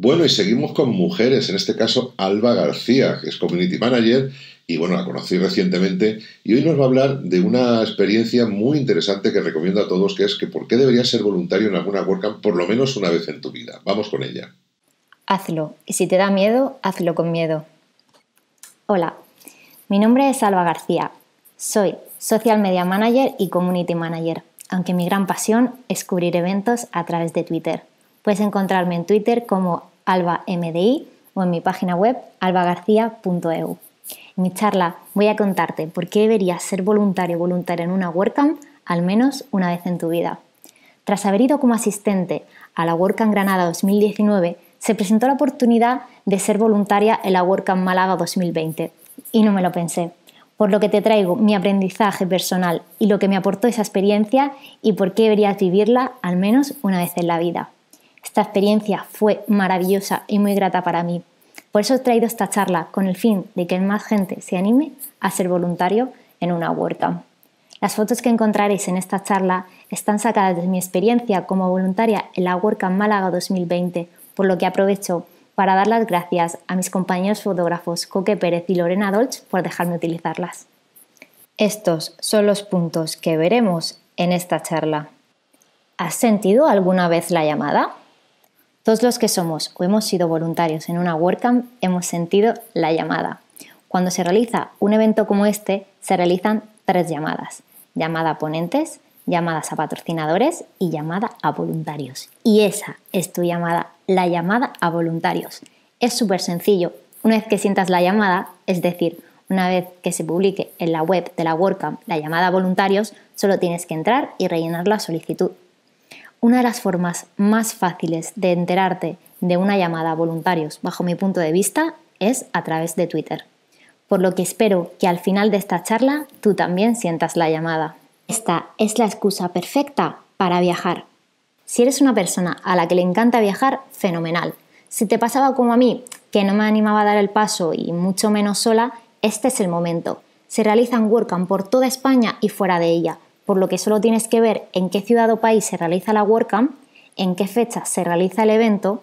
Bueno, y seguimos con mujeres, en este caso Alba García, que es Community Manager, y bueno, la conocí recientemente, y hoy nos va a hablar de una experiencia muy interesante que recomiendo a todos, que es que por qué deberías ser voluntario en alguna WordCamp por lo menos una vez en tu vida. Vamos con ella. Hazlo, y si te da miedo, hazlo con miedo. Hola, mi nombre es Alba García, soy Social Media Manager y Community Manager, aunque mi gran pasión es cubrir eventos a través de Twitter. Puedes encontrarme en Twitter como alba mdi o en mi página web albagarcía.eu. En mi charla voy a contarte por qué deberías ser voluntario o voluntaria en una WordCamp al menos una vez en tu vida. Tras haber ido como asistente a la WordCamp Granada 2019, se presentó la oportunidad de ser voluntaria en la WordCamp Málaga 2020 y no me lo pensé. Por lo que te traigo mi aprendizaje personal y lo que me aportó esa experiencia y por qué deberías vivirla al menos una vez en la vida. Esta experiencia fue maravillosa y muy grata para mí. Por eso he traído esta charla con el fin de que más gente se anime a ser voluntario en una huerta. Las fotos que encontraréis en esta charla están sacadas de mi experiencia como voluntaria en la WordCamp Málaga 2020, por lo que aprovecho para dar las gracias a mis compañeros fotógrafos Coque Pérez y Lorena Dolch por dejarme utilizarlas. Estos son los puntos que veremos en esta charla. ¿Has sentido alguna vez la llamada? Todos los que somos o hemos sido voluntarios en una WordCamp hemos sentido la llamada. Cuando se realiza un evento como este, se realizan tres llamadas. Llamada a ponentes, llamadas a patrocinadores y llamada a voluntarios. Y esa es tu llamada, la llamada a voluntarios. Es súper sencillo. Una vez que sientas la llamada, es decir, una vez que se publique en la web de la WordCamp la llamada a voluntarios, solo tienes que entrar y rellenar la solicitud. Una de las formas más fáciles de enterarte de una llamada a voluntarios, bajo mi punto de vista, es a través de Twitter. Por lo que espero que al final de esta charla tú también sientas la llamada. Esta es la excusa perfecta para viajar. Si eres una persona a la que le encanta viajar, fenomenal. Si te pasaba como a mí, que no me animaba a dar el paso y mucho menos sola, este es el momento. Se realizan WordCamp por toda España y fuera de ella, por lo que solo tienes que ver en qué ciudad o país se realiza la WordCamp, en qué fecha se realiza el evento,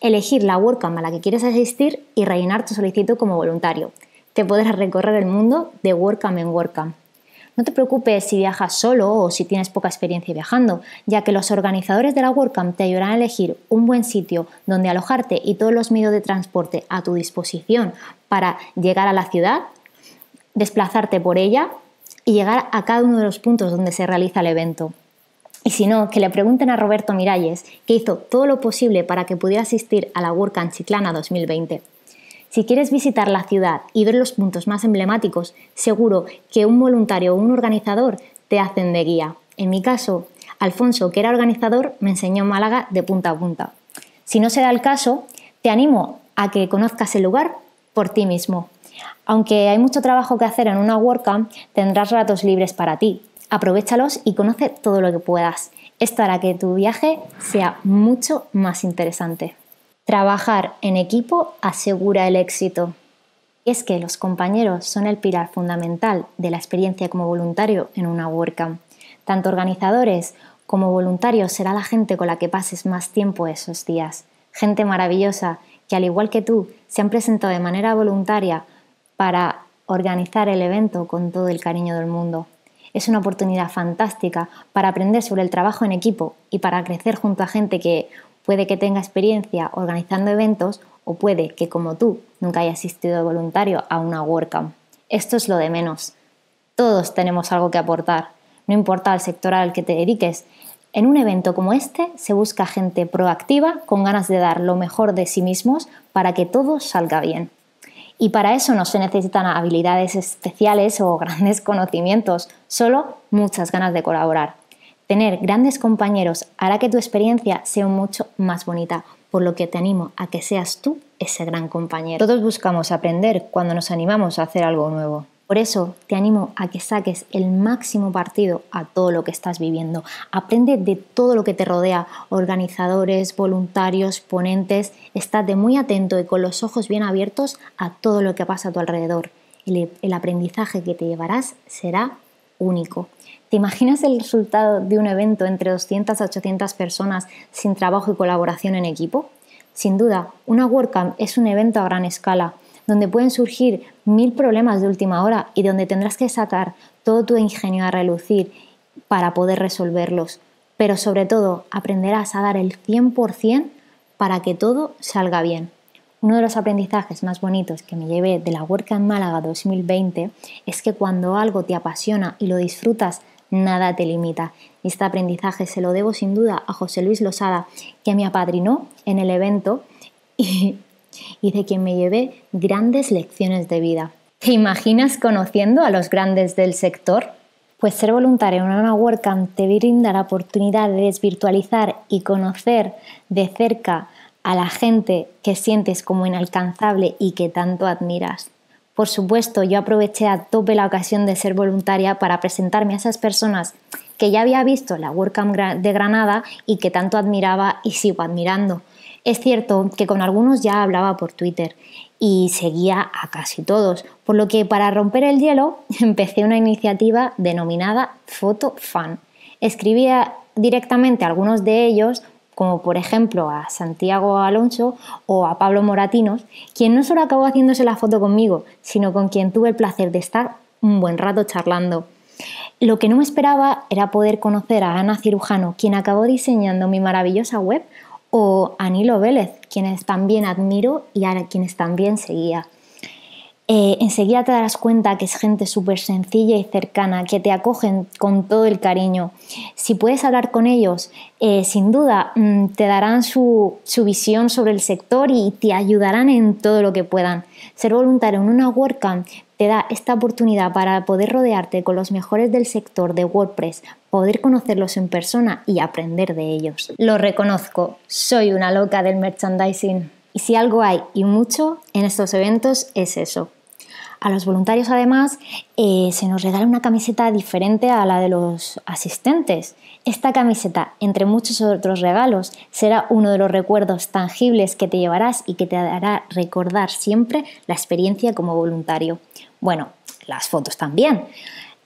elegir la WordCamp a la que quieres asistir y rellenar tu solicitud como voluntario. Te podrás recorrer el mundo de WordCamp en WordCamp. No te preocupes si viajas solo o si tienes poca experiencia viajando, ya que los organizadores de la WordCamp te ayudarán a elegir un buen sitio donde alojarte y todos los medios de transporte a tu disposición para llegar a la ciudad, desplazarte por ella y llegar a cada uno de los puntos donde se realiza el evento. Y si no, que le pregunten a Roberto Miralles, que hizo todo lo posible para que pudiera asistir a la WordCamp Chiclana 2020. Si quieres visitar la ciudad y ver los puntos más emblemáticos, seguro que un voluntario o un organizador te hacen de guía. En mi caso, Alfonso, que era organizador, me enseñó Málaga de punta a punta. Si no se da el caso, te animo a que conozcas el lugar por ti mismo. Aunque hay mucho trabajo que hacer en una WordCamp, tendrás ratos libres para ti. Aprovechalos y conoce todo lo que puedas. Esto hará que tu viaje sea mucho más interesante. Trabajar en equipo asegura el éxito. Y es que los compañeros son el pilar fundamental de la experiencia como voluntario en una WordCamp. Tanto organizadores como voluntarios será la gente con la que pases más tiempo esos días. Gente maravillosa que al igual que tú se han presentado de manera voluntaria para organizar el evento con todo el cariño del mundo. Es una oportunidad fantástica para aprender sobre el trabajo en equipo y para crecer junto a gente que puede que tenga experiencia organizando eventos o puede que como tú nunca haya asistido voluntario a una WordCamp. Esto es lo de menos. Todos tenemos algo que aportar, no importa el sector al que te dediques. En un evento como este se busca gente proactiva con ganas de dar lo mejor de sí mismos para que todo salga bien. Y para eso no se necesitan habilidades especiales o grandes conocimientos, solo muchas ganas de colaborar. Tener grandes compañeros hará que tu experiencia sea mucho más bonita, por lo que te animo a que seas tú ese gran compañero. Todos buscamos aprender cuando nos animamos a hacer algo nuevo. Por eso te animo a que saques el máximo partido a todo lo que estás viviendo. Aprende de todo lo que te rodea, organizadores, voluntarios, ponentes. Estate muy atento y con los ojos bien abiertos a todo lo que pasa a tu alrededor. El, aprendizaje que te llevarás será único. ¿Te imaginas el resultado de un evento entre 200 a 800 personas sin trabajo y colaboración en equipo? Sin duda, una WordCamp es un evento a gran escala donde pueden surgir mil problemas de última hora y donde tendrás que sacar todo tu ingenio a relucir para poder resolverlos. Pero sobre todo aprenderás a dar el 100% para que todo salga bien. Uno de los aprendizajes más bonitos que me llevé de la Work en Málaga 2020 es que cuando algo te apasiona y lo disfrutas, nada te limita. este aprendizaje se lo debo sin duda a José Luis Losada, que me apadrinó en el evento y, y de quien me llevé grandes lecciones de vida. ¿Te imaginas conociendo a los grandes del sector? Pues ser voluntaria en una WordCamp te brinda la oportunidad de desvirtualizar y conocer de cerca a la gente que sientes como inalcanzable y que tanto admiras. Por supuesto, yo aproveché a tope la ocasión de ser voluntaria para presentarme a esas personas que ya había visto la WordCamp de Granada y que tanto admiraba y sigo admirando. Es cierto que con algunos ya hablaba por Twitter y seguía a casi todos, por lo que para romper el hielo empecé una iniciativa denominada Foto Fan. Escribía directamente a algunos de ellos como por ejemplo a Santiago Alonso o a Pablo Moratinos, quien no solo acabó haciéndose la foto conmigo, sino con quien tuve el placer de estar un buen rato charlando. Lo que no me esperaba era poder conocer a Ana Cirujano, quien acabó diseñando mi maravillosa web o Anilo Vélez, quienes también admiro y a quienes también seguía. Eh, enseguida te darás cuenta que es gente súper sencilla y cercana, que te acogen con todo el cariño. Si puedes hablar con ellos, eh, sin duda mm, te darán su, su, visión sobre el sector y te ayudarán en todo lo que puedan. Ser voluntario en una WordCamp te da esta oportunidad para poder rodearte con los mejores del sector de WordPress, poder conocerlos en persona y aprender de ellos. Lo reconozco, soy una loca del merchandising. Y si algo hay y mucho en estos eventos es eso, a los voluntarios además eh, se nos regala una camiseta diferente a la de los asistentes. Esta camiseta, entre muchos otros regalos, será uno de los recuerdos tangibles que te llevarás y que te hará recordar siempre la experiencia como voluntario. Bueno, las fotos también.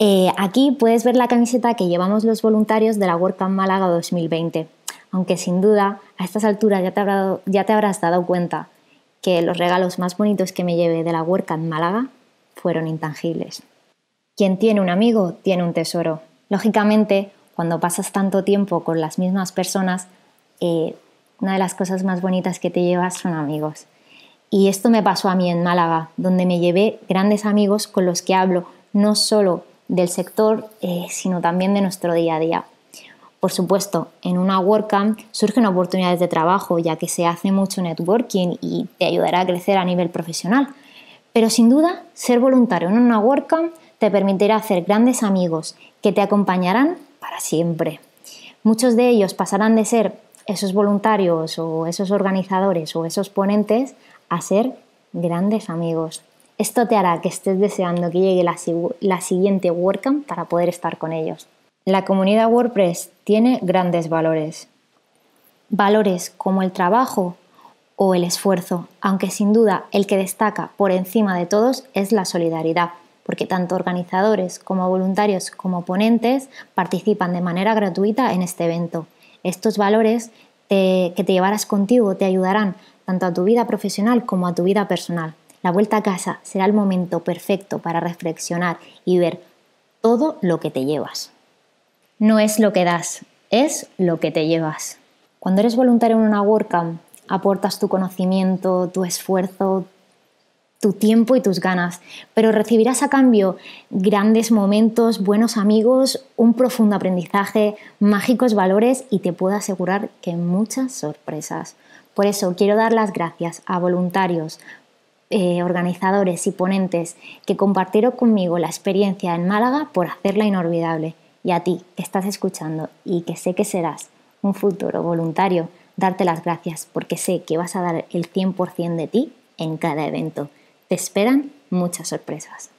Eh, aquí puedes ver la camiseta que llevamos los voluntarios de la WordCamp Málaga 2020, aunque sin duda a estas alturas ya te, ya te habrás dado cuenta que los regalos más bonitos que me lleve de la WordCamp Málaga fueron intangibles. Quien tiene un amigo tiene un tesoro. Lógicamente, cuando pasas tanto tiempo con las mismas personas, eh, una de las cosas más bonitas que te llevas son amigos. Y esto me pasó a mí en Málaga, donde me llevé grandes amigos con los que hablo no solo del sector, eh, sino también de nuestro día a día. Por supuesto, en una WordCamp surgen oportunidades de trabajo, ya que se hace mucho networking y te ayudará a crecer a nivel profesional. Pero sin duda, ser voluntario en una WordCamp te permitirá hacer grandes amigos que te acompañarán para siempre. Muchos de ellos pasarán de ser esos voluntarios o esos organizadores o esos ponentes a ser grandes amigos. Esto te hará que estés deseando que llegue la, siguiente WordCamp para poder estar con ellos. La comunidad WordPress tiene grandes valores. Valores como el trabajo, o el esfuerzo, aunque sin duda el que destaca por encima de todos es la solidaridad, porque tanto organizadores como voluntarios como ponentes participan de manera gratuita en este evento. Estos valores que te llevarás contigo te ayudarán tanto a tu vida profesional como a tu vida personal. La vuelta a casa será el momento perfecto para reflexionar y ver todo lo que te llevas. No es lo que das, es lo que te llevas. Cuando eres voluntario en una WordCamp aportas tu conocimiento, tu esfuerzo, tu tiempo y tus ganas, pero recibirás a cambio grandes momentos, buenos amigos, un profundo aprendizaje, mágicos valores y te puedo asegurar que muchas sorpresas. Por eso quiero dar las gracias a voluntarios, eh, organizadores y ponentes que compartieron conmigo la experiencia en Málaga por hacerla inolvidable. Y a ti, que estás escuchando y que sé que serás un futuro voluntario darte las gracias porque sé que vas a dar el 100% de ti en cada evento. Te esperan muchas sorpresas.